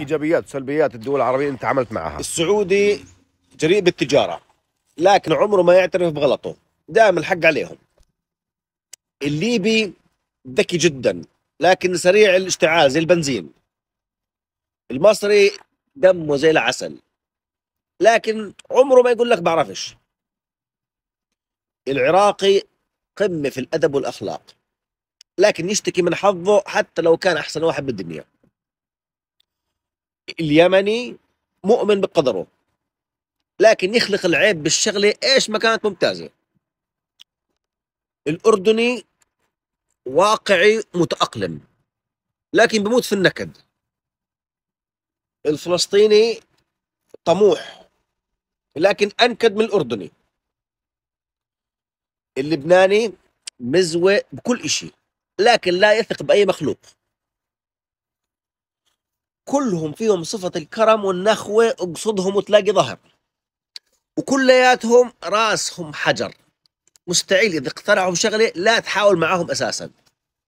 ايجابيات وسلبيات الدول العربيه انت عملت معها السعودي جريء بالتجاره لكن عمره ما يعترف بغلطه دائما الحق عليهم الليبي ذكي جدا لكن سريع الاشتعال زي البنزين المصري دمه زي العسل لكن عمره ما يقول لك بعرفش العراقي قمة في الأدب والأخلاق لكن يشتكي من حظه حتى لو كان أحسن واحد بالدنيا اليمني مؤمن بقدره لكن يخلق العيب بالشغله ايش ما كانت ممتازه الاردني واقعي متاقلم لكن بموت في النكد الفلسطيني طموح لكن انكد من الاردني اللبناني مزوي بكل شيء لكن لا يثق باي مخلوق كلهم فيهم صفة الكرم والنخوة اقصدهم وتلاقي ظهر وكلياتهم راسهم حجر مستحيل إذا اقترعوا شغلة لا تحاول معهم أساساً